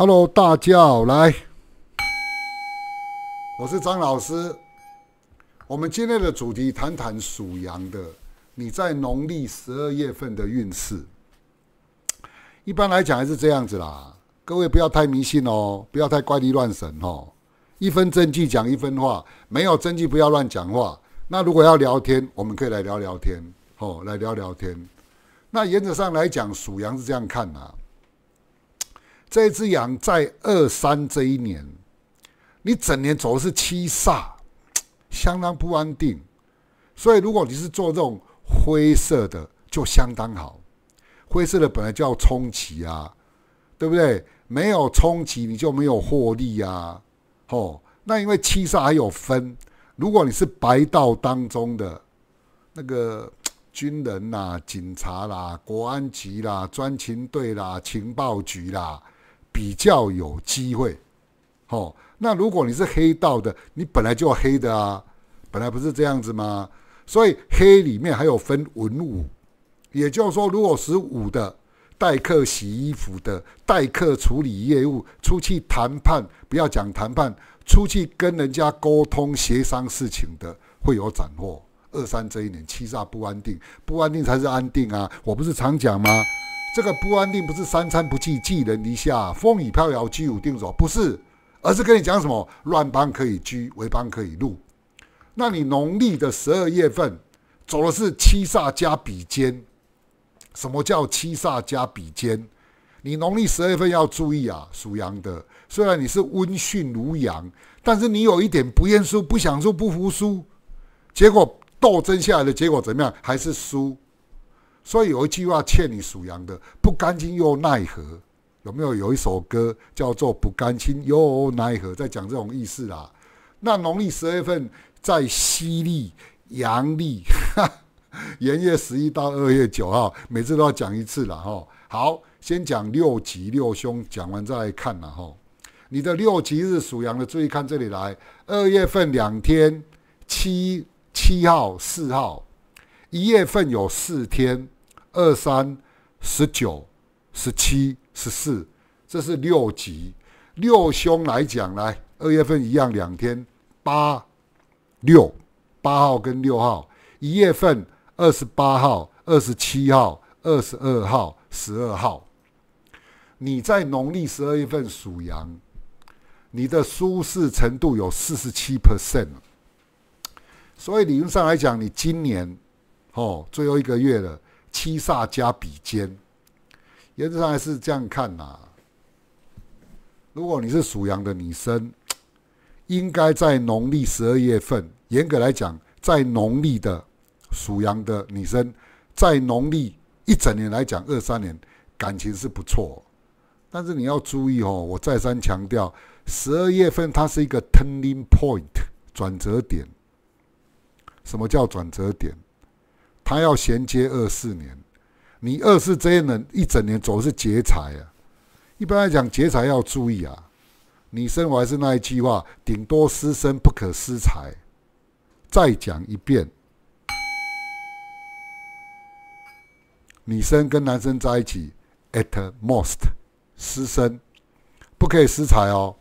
Hello，大家好，来，我是张老师。我们今天的主题，谈谈属羊的你在农历十二月份的运势。一般来讲还是这样子啦，各位不要太迷信哦，不要太怪力乱神哦。一分证据讲一分话，没有证据不要乱讲话。那如果要聊天，我们可以来聊聊天，哦，来聊聊天。那原则上来讲，属羊是这样看的。这只羊在二三这一年，你整年走的是七煞，相当不安定。所以如果你是做这种灰色的，就相当好。灰色的本来就要冲起啊，对不对？没有冲起，你就没有获利啊。哦，那因为七煞还有分，如果你是白道当中的那个 军人啦、警察啦、国安局啦、专勤队啦、情报局啦。比较有机会，哦，那如果你是黑道的，你本来就黑的啊，本来不是这样子吗？所以黑里面还有分文武，也就是说，如果是武的，待客、洗衣服的、待客处理业务、出去谈判，不要讲谈判，出去跟人家沟通、协商事情的，会有斩获。二三这一年，欺诈不安定，不安定才是安定啊！我不是常讲吗？这个不安定不是三餐不济，寄人篱下、风雨飘摇、居无定所，不是，而是跟你讲什么？乱邦可以居，为邦可以入。那你农历的十二月份走的是七煞加比肩。什么叫七煞加比肩？你农历十二月份要注意啊，属羊的，虽然你是温驯如羊，但是你有一点不愿输、不想输、不服输，结果斗争下来的结果怎么样？还是输。所以有一句话欠你属羊的不甘心又奈何？有没有有一首歌叫做“不甘心又奈何”？在讲这种意思啦。那农历十二月份在西历阳历 元月十一到二月九号，每次都要讲一次了哈。好，先讲六吉六凶，讲完再来看了哈。你的六吉日属羊的，注意看这里来。二月份两天，七七号、四号；一月份有四天。二三十九、十七、十四，这是六级。六凶来讲来。二月份一样两天，八六八号跟六号。一月份二十八号、二十七号、二十二号、十二号。你在农历十二月份属羊，你的舒适程度有四十七 percent。所以理论上来讲，你今年哦，最后一个月了。七煞加比肩，原则上还是这样看呐。如果你是属羊的女生，应该在农历十二月份，严格来讲，在农历的属羊的女生，在农历一整年来讲，二三年感情是不错。但是你要注意哦，我再三强调，十二月份它是一个 turning point 转折点。什么叫转折点？他要衔接二四年，你二四这一年一整年总是劫财啊。一般来讲，劫财要注意啊。女生我还是那一句话，顶多失身，不可失财。再讲一遍，女生跟男生在一起，at most 失身，不可以失财哦。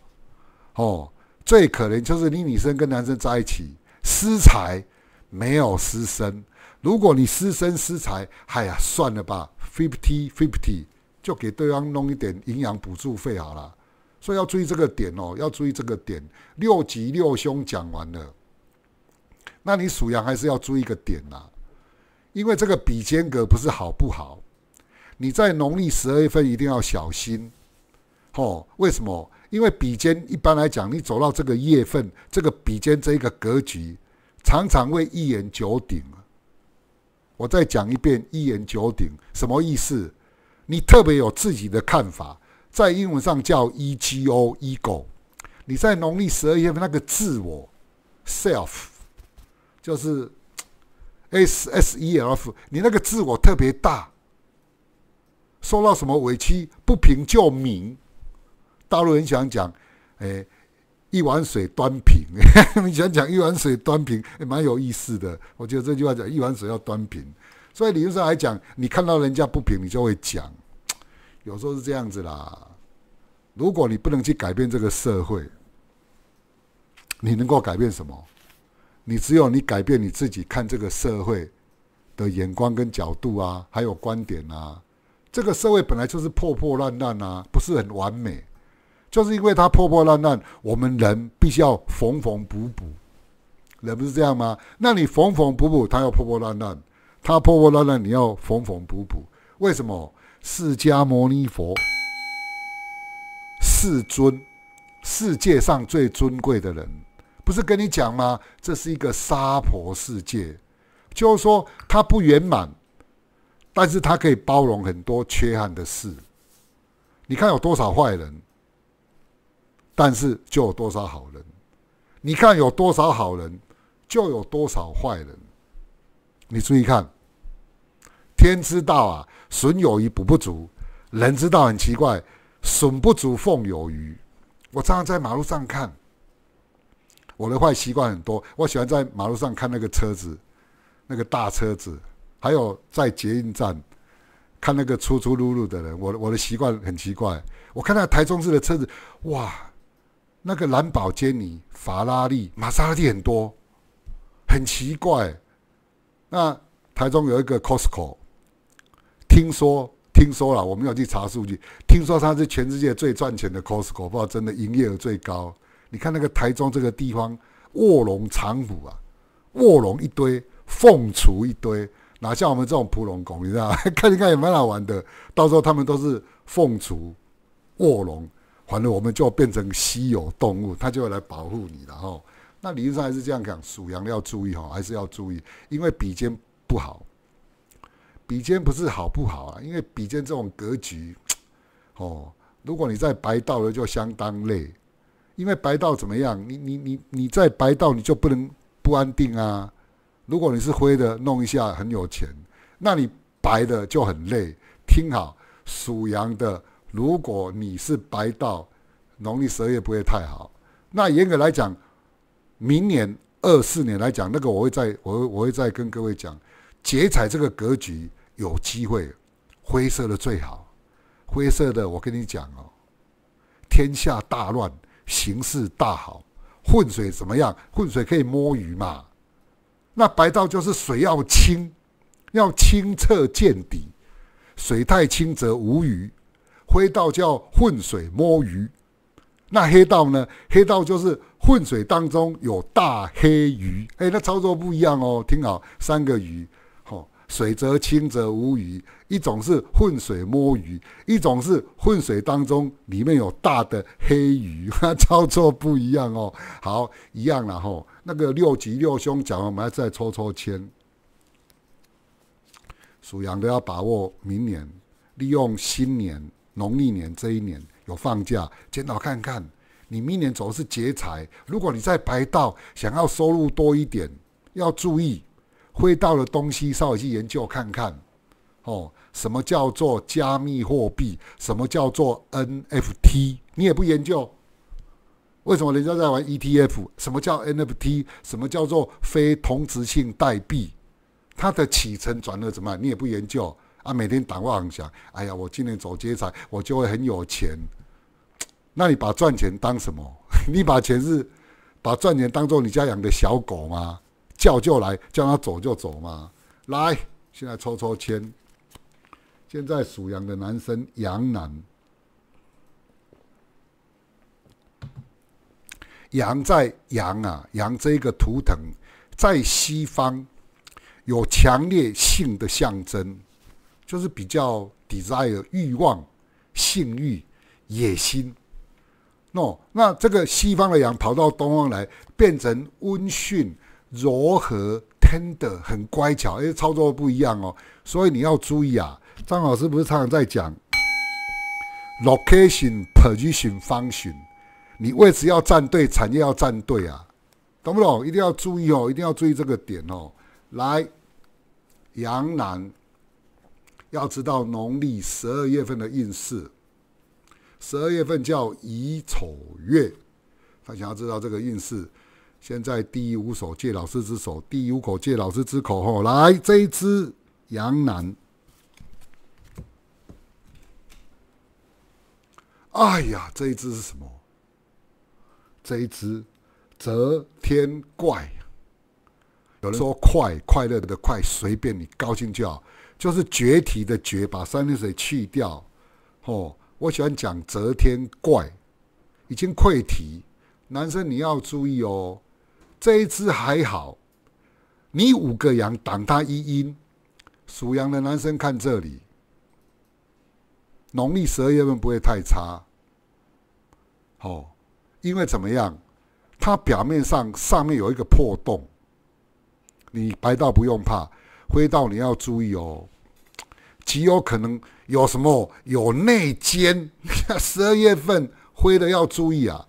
哦，最可怜就是你女生跟男生在一起失财，没有失身。如果你失身失财，哎呀，算了吧，fifty fifty，就给对方弄一点营养补助费好了。所以要注意这个点哦，要注意这个点。六吉六凶讲完了，那你属羊还是要注意一个点呐，因为这个比肩格不是好不好？你在农历十二月份一定要小心，哦，为什么？因为比肩一般来讲，你走到这个月份，这个比肩这一个格局，常常会一言九鼎。我再讲一遍，“一言九鼎”什么意思？你特别有自己的看法，在英文上叫 ego，ego。你在农历十二月份那个自我 self，就是 s s e f，你那个自我特别大，受到什么委屈不平就鸣。大陆人想讲，哎。一碗水端平，你想讲一碗水端平，也蛮有意思的。我觉得这句话讲一碗水要端平，所以理论上来讲，你看到人家不平，你就会讲。有时候是这样子啦。如果你不能去改变这个社会，你能够改变什么？你只有你改变你自己看这个社会的眼光跟角度啊，还有观点啊。这个社会本来就是破破烂烂啊，不是很完美。就是因为它破破烂烂，我们人必须要缝缝补补。人不是这样吗？那你缝缝补补，它要破破烂烂；它破破烂烂，你要缝缝补补。为什么？释迦牟尼佛，世尊，世界上最尊贵的人，不是跟你讲吗？这是一个娑婆世界，就是说它不圆满，但是它可以包容很多缺憾的事。你看有多少坏人？但是就有多少好人？你看有多少好人，就有多少坏人。你注意看，天之道啊，损有余补不足；人之道很奇怪，损不足奉有余。我常常在马路上看，我的坏习惯很多。我喜欢在马路上看那个车子，那个大车子，还有在捷运站看那个粗粗碌碌的人。我我的习惯很奇怪，我看那台中市的车子，哇！那个兰博基尼、法拉利、玛莎拉蒂很多，很奇怪。那台中有一个 Costco，听说听说了，我们要去查数据。听说它是全世界最赚钱的 Costco，不知道真的营业额最高。你看那个台中这个地方，卧龙藏虎啊，卧龙一堆，凤雏一堆，哪像我们这种蒲龙宫，你知道？看一看也蛮好玩的。到时候他们都是凤雏卧龙。反正我们就变成稀有动物，它就会来保护你了哈。那理论上还是这样讲，属羊的要注意哈，还是要注意，因为比肩不好。比肩不是好不好啊？因为比肩这种格局，哦，如果你在白道的就相当累，因为白道怎么样？你你你你在白道你就不能不安定啊。如果你是灰的，弄一下很有钱，那你白的就很累。听好，属羊的。如果你是白道，农历十二月不会太好。那严格来讲，明年二四年来讲，那个我会再我我会再跟各位讲，劫财这个格局有机会，灰色的最好。灰色的，我跟你讲哦，天下大乱，形势大好，混水怎么样？混水可以摸鱼嘛？那白道就是水要清，要清澈见底，水太清则无鱼。灰道叫混水摸鱼，那黑道呢？黑道就是混水当中有大黑鱼。哎，那操作不一样哦。听好，三个鱼，吼，水则清则无鱼。一种是浑水摸鱼，一种是浑水当中里面有大的黑鱼。哈，操作不一样哦。好，一样了吼。那个六级六兄讲完，我们还再抽抽签。属羊的要把握明年，利用新年。农历年这一年有放假，检讨看看，你明年走的是劫财。如果你在白道想要收入多一点，要注意，会到的东西稍微去研究看看。哦，什么叫做加密货币？什么叫做 NFT？你也不研究，为什么人家在玩 ETF？什么叫 NFT？什么叫做非同质性代币？它的起承转合怎么？你也不研究。他每天打电话想：“哎呀，我今年走街财，我就会很有钱。”那你把赚钱当什么？你把钱是把赚钱当做你家养的小狗吗？叫就来，叫它走就走吗？来，现在抽抽签。现在属羊的男生，羊男，羊在羊啊，羊这个图腾在西方有强烈性的象征。就是比较 desire 欲望、性欲、野心，哦，那这个西方的羊跑到东方来，变成温驯、柔和、tender 很乖巧，而且操作不一样哦，所以你要注意啊。张老师不是常常在讲 location、position、方 n 你位置要站对，产业要站对啊，懂不懂？一定要注意哦，一定要注意这个点哦。来，羊男。要知道农历十二月份的运势，十二月份叫乙丑月。他想要知道这个运势，现在第五手借老师之手，第五口借老师之口，吼，来这一只羊男。哎呀，这一只是什么？这一只则天怪。说快快乐的快，随便你高兴就好，就是绝题的绝，把三点水去掉。哦，我喜欢讲择天怪，已经溃题。男生你要注意哦，这一支还好，你五个羊挡他一阴。属羊的男生看这里，农历十二月份不会太差。哦，因为怎么样，它表面上上面有一个破洞。你白道不用怕，灰道你要注意哦，极有可能有什么有内奸。十二月份灰的要注意啊，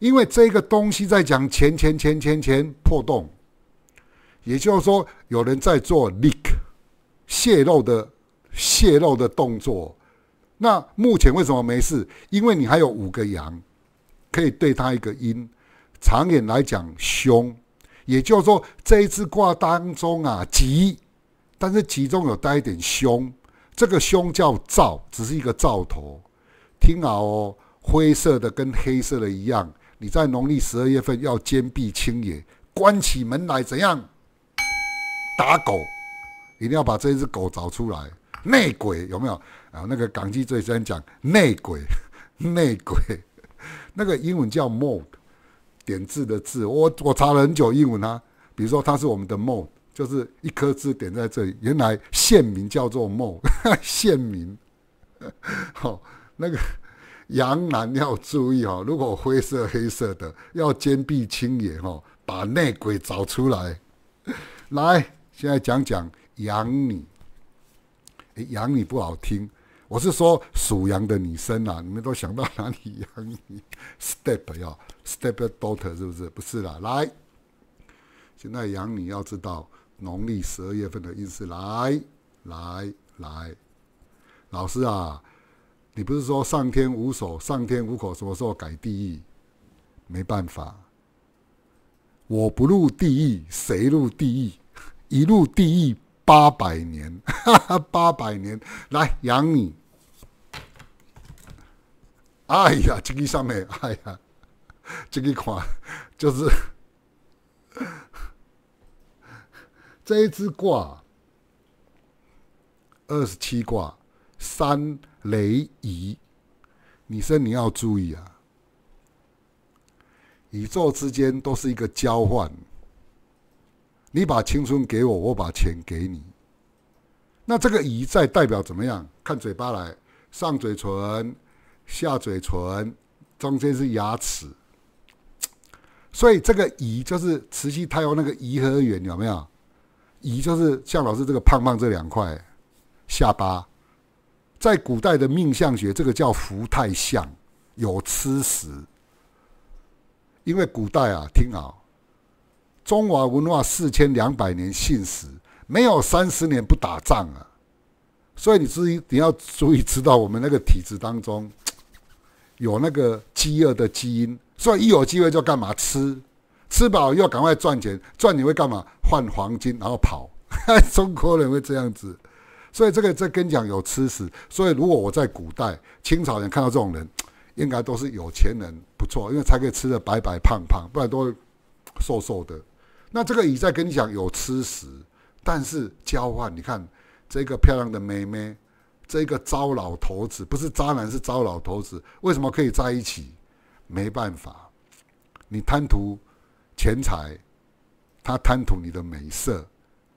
因为这个东西在讲钱钱钱钱钱破洞，也就是说有人在做 leak 泄露的泄露的动作。那目前为什么没事？因为你还有五个阳，可以对它一个阴。长远来讲凶。也就是说，这一支卦当中啊，吉，但是吉中有带一点凶，这个凶叫兆，只是一个兆头。听好哦，灰色的跟黑色的一样。你在农历十二月份要坚壁清野，关起门来怎样？打狗，一定要把这只狗找出来，内鬼有没有？啊，那个港机最先讲内鬼，内鬼，那个英文叫 mole。点字的字，我我查了很久英文啊。比如说，它是我们的梦，就是一颗痣点在这里。原来县名叫做梦 县名。好，那个杨男要注意哦，如果灰色黑色的，要坚壁清野哦，把内鬼找出来。来，现在讲讲养女，养女不好听。我是说属羊的女生啊，你们都想到哪里养？Step 要 Step daughter 是不是？不是啦，来，现在养你要知道农历十二月份的运势。来来来，老师啊，你不是说上天无手，上天无口，什么时候改地狱？没办法，我不入地狱，谁入地狱？一入地狱八百年，八百年，来养你。哎呀，这个上面，哎呀，这个款就是这一支卦，二十七卦，三雷移。你说你要注意啊！宇宙之间都是一个交换，你把青春给我，我把钱给你。那这个移在代表怎么样？看嘴巴来，上嘴唇。下嘴唇中间是牙齿，所以这个颐就是慈禧太后那个颐和园，有没有？颐就是像老师这个胖胖这两块下巴，在古代的命相学，这个叫福太相，有吃食。因为古代啊，听好，中华文化四千两百年信史，没有三十年不打仗啊。所以你注意，你要注意知道我们那个体制当中。有那个饥饿的基因，所以一有机会就干嘛吃，吃饱又赶快赚钱，赚你会干嘛换黄金然后跑？中国人会这样子，所以这个这跟讲有吃食。所以如果我在古代清朝人看到这种人，应该都是有钱人不错，因为才可以吃的白白胖胖，不然都会瘦瘦的。那这个乙在跟你讲有吃食，但是交换，你看这个漂亮的妹妹。这个糟老头子不是渣男，是糟老头子。为什么可以在一起？没办法，你贪图钱财，他贪图你的美色。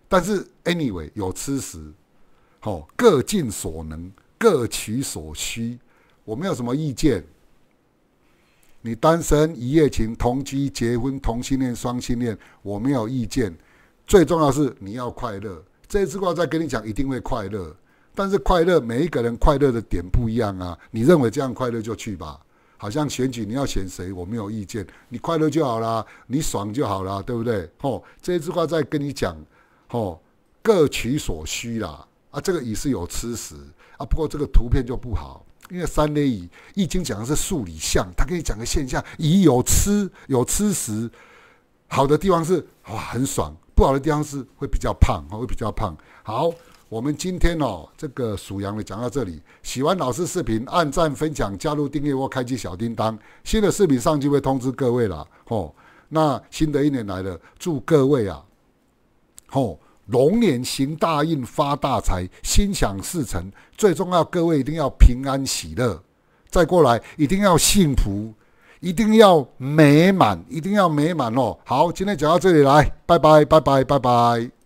但是 anyway，有吃食，好，各尽所能，各取所需，我没有什么意见。你单身、一夜情、同居、结婚、同性恋、双性恋，我没有意见。最重要是你要快乐。这一次我再跟你讲，一定会快乐。但是快乐，每一个人快乐的点不一样啊！你认为这样快乐就去吧，好像选举你要选谁，我没有意见，你快乐就好啦，你爽就好啦，对不对？吼，这一句话在跟你讲，吼，各取所需啦。啊，这个蚁是有吃食啊，不过这个图片就不好，因为三类蚁，易经讲的是数理象，他跟你讲个现象，已有吃，有吃食。好的地方是啊，很爽；不好的地方是会比较胖，会比较胖。好。我们今天哦，这个属羊的讲到这里，喜欢老师视频按赞、分享、加入订阅或开启小叮当，新的视频上就会通知各位了。哦，那新的一年来了，祝各位啊，哦，龙年行大运、发大财、心想事成，最重要，各位一定要平安喜乐，再过来一定要幸福，一定要美满，一定要美满哦。好，今天讲到这里，来，拜拜，拜拜，拜拜。